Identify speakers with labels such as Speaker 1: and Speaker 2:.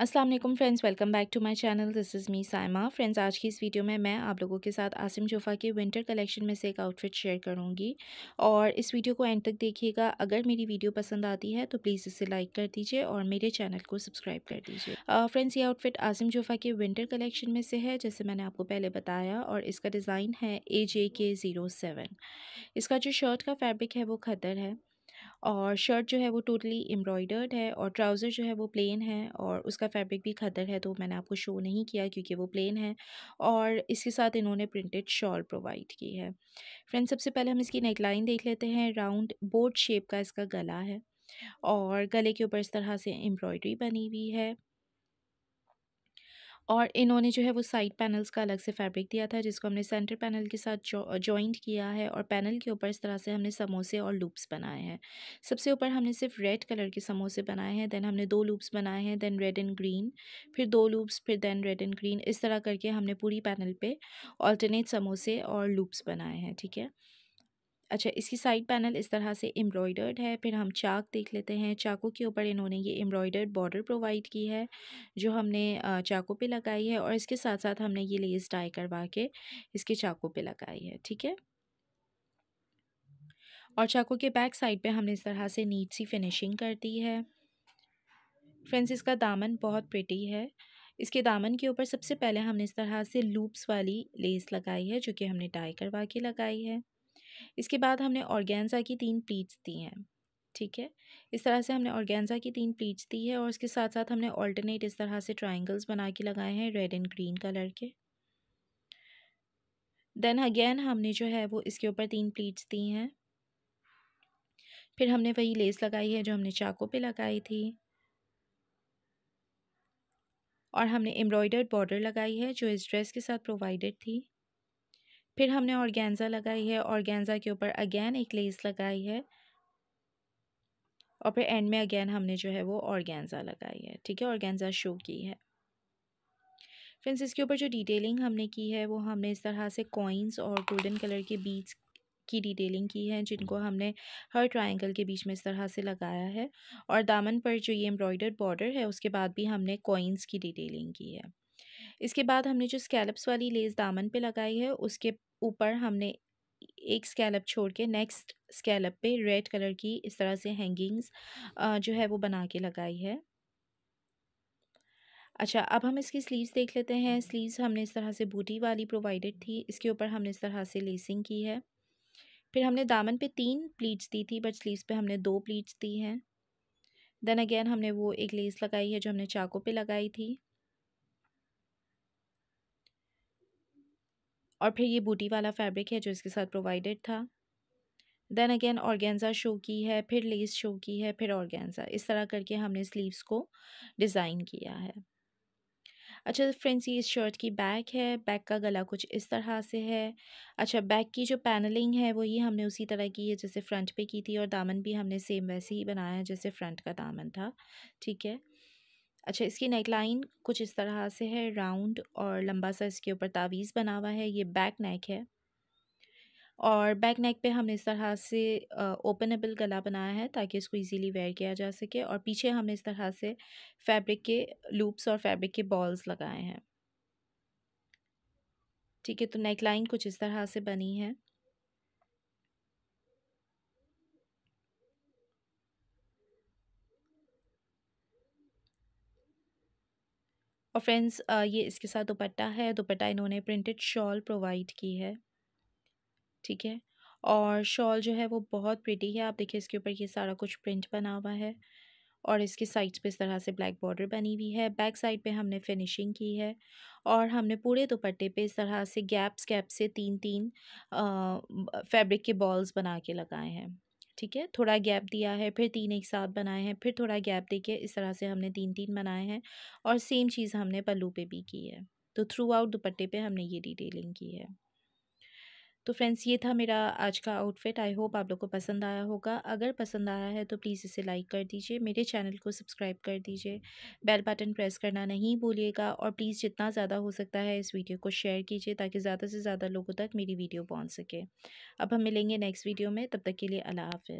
Speaker 1: अस्सलाम वालेकुम friends welcome back to my channel this is me Saima friends आज की इस वीडियो में मैं आप लोगों के साथ आसिम जोफ़ा के विंटर कलेक्शन में से एक आउटफिट शेयर करूंगी और इस वीडियो को एंड तक देखिएगा अगर मेरी वीडियो पसंद आती है तो प्लीज़ इसे लाइक कर दीजिए और मेरे चैनल को सब्सक्राइब कर दीजिए फ्रेंड्स ये आउटफिट आसिम जोफ़ा के विंटर कलेक्शन में से है जैसे मैंने आपको पहले बताया और इसका डिज़ाइन है ए जे के ज़ीरो सेवन इसका जो शर्ट का फैब्रिक है वो खदर है और शर्ट जो है वो टोटली एम्ब्रॉयडर्ड है और ट्राउज़र जो है वो प्लेन है और उसका फैब्रिक भी खदर है तो मैंने आपको शो नहीं किया क्योंकि वो प्लेन है और इसके साथ इन्होंने प्रिंटेड शॉल प्रोवाइड की है फ्रेंड सबसे पहले हम इसकी नेकलाइन देख लेते हैं राउंड बोर्ड शेप का इसका गला है और गले के ऊपर इस तरह से एम्ब्रॉयडरी बनी हुई है और इन्होंने जो है वो साइड पैनल्स का अलग से फैब्रिक दिया था जिसको हमने सेंटर पैनल के साथ जॉइंट जो, किया है और पैनल के ऊपर इस तरह से हमने समोसे और लूप्स बनाए हैं सबसे ऊपर हमने सिर्फ रेड कलर के समोसे बनाए हैं दैन हमने दो लूप्स बनाए हैं दैन रेड एंड ग्रीन फिर दो लूप्स फिर दैन रेड एंड ग्रीन इस तरह करके हमने पूरी पैनल पर ऑल्टरनेट समोसे और लूप्स बनाए हैं ठीक है अच्छा इसकी साइड पैनल इस तरह से एम्ब्रॉयडर्ड है फिर हम चाक देख लेते हैं चाकू के ऊपर इन्होंने ये एम्ब्रॉयडर्ड बॉर्डर प्रोवाइड की है जो हमने चाकू पे लगाई है और इसके साथ साथ हमने ये लेस डाई करवा के इसके चाकू पे लगाई है ठीक है और चाकू के बैक साइड पे हमने इस तरह से नीट सी फिनिशिंग कर दी है फ्रेंड्स इसका दामन बहुत प्रिटी है इसके दामन के ऊपर सबसे पहले हमने इस तरह से लूप्स वाली लेस लगाई है जो कि हमने डाई करवा के लगाई है इसके बाद हमने ऑर्गेन्जा की तीन प्लीट्स दी हैं ठीक है इस तरह से हमने ऑर्गेन्जा की तीन प्लीट्स दी है और इसके साथ साथ हमने ऑल्टरनेट इस तरह से ट्राइंगल्स बना के लगाए हैं रेड एंड ग्रीन कलर के देन अगेन हमने जो है वो इसके ऊपर तीन प्लीट्स दी हैं फिर हमने वही लेस लगाई है जो हमने चाकू पे लगाई थी और हमने एम्ब्रॉयडर्ड बॉर्डर लगाई है जो इस ड्रेस के साथ प्रोवाइडेड थी फिर हमने ऑर्गेन्ज़ा लगाई है ऑर्गेन्ज़ा के ऊपर अगेन एक लेस लगाई है और फिर एंड में अगेन हमने जो है वो ऑर्गेन्ज़ा लगाई है ठीक है ऑर्गेन्ज़ा शो की है फ्रेंड्स इसके ऊपर जो डिटेलिंग हमने की है वो हमने इस तरह से कॉइन्स और गोल्डन कलर के बीच की डिटेलिंग की है जिनको हमने हर ट्रायंगल के बीच में इस तरह से लगाया है और दामन पर जो ये एम्ब्रॉयडर्ड बॉर्डर है उसके बाद भी हमने कॉइन्स की डिटेलिंग की है इसके बाद हमने जो स्कैलप्स वाली लेस दामन पे लगाई है उसके ऊपर हमने एक स्कैलप छोड़ के नेक्स्ट स्कैलप पे रेड कलर की इस तरह से हैंगिंग्स जो है वो बना के लगाई है अच्छा अब हम इसकी स्लीव्स देख लेते हैं स्लीव्स हमने इस तरह से बूटी वाली प्रोवाइडेड थी इसके ऊपर हमने इस तरह से लेसिंग की है फिर हमने दामन पे तीन प्लीट्स दी थी बट स्लीव्स पे हमने दो प्लीट्स दी हैं देन अगेन हमने वो एक लेस लगाई है जो हमने चाकू पे लगाई थी और फिर ये बूटी वाला फैब्रिक है जो इसके साथ प्रोवाइडेड था देन अगेन ऑर्गेंजा शो की है फिर लेस शो की है फिर ऑर्गेंजा इस तरह करके हमने स्लीव्स को डिज़ाइन किया है अच्छा फ्रेंड्स ये इस शर्ट की बैक है बैक का गला कुछ इस तरह से है अच्छा बैक की जो पैनलिंग है वही हमने उसी तरह की है जैसे फ्रंट पे की थी और दामन भी हमने सेम वैसे ही बनाया है जैसे फ्रंट का दामन था ठीक है अच्छा इसकी नेक लाइन कुछ इस तरह से है राउंड और लंबा सा इसके ऊपर तावीज़ बना हुआ है ये बैक नेक है और बैक नेक पे हमने इस तरह से ओपनेबल गला बनाया है ताकि इसको इजीली वेयर किया जा सके और पीछे हमने इस तरह से फैब्रिक के लूप्स और फैब्रिक के बॉल्स लगाए हैं ठीक है तो नेक लाइन कुछ इस तरह से बनी है और फ्रेंड्स ये इसके साथ दुपट्टा है दुपट्टा इन्होंने प्रिंटेड शॉल प्रोवाइड की है ठीक है और शॉल जो है वो बहुत प्रिटी है आप देखिए इसके ऊपर ये सारा कुछ प्रिंट बना हुआ है और इसके साइड्स पे इस तरह से ब्लैक बॉर्डर बनी हुई है बैक साइड पे हमने फिनिशिंग की है और हमने पूरे दुपट्टे पे इस तरह से गैप्स गैप से तीन तीन फैब्रिक के बॉल्स बना के लगाए हैं ठीक है थोड़ा गैप दिया है फिर तीन एक साथ बनाए हैं फिर थोड़ा गैप दे इस तरह से हमने तीन तीन बनाए हैं और सेम चीज़ हमने पल्लू पे भी की है तो थ्रू आउट दुपट्टे पे हमने ये डिटेलिंग की है तो फ्रेंड्स ये था मेरा आज का आउटफिट आई होप आप लोग को पसंद आया होगा अगर पसंद आया है तो प्लीज़ इसे लाइक कर दीजिए मेरे चैनल को सब्सक्राइब कर दीजिए बेल बटन प्रेस करना नहीं भूलिएगा और प्लीज़ जितना ज़्यादा हो सकता है इस वीडियो को शेयर कीजिए ताकि ज़्यादा से ज़्यादा लोगों तक मेरी वीडियो पहुँच सके अब हम मिलेंगे नेक्स्ट वीडियो में तब तक के लिए अला हाफ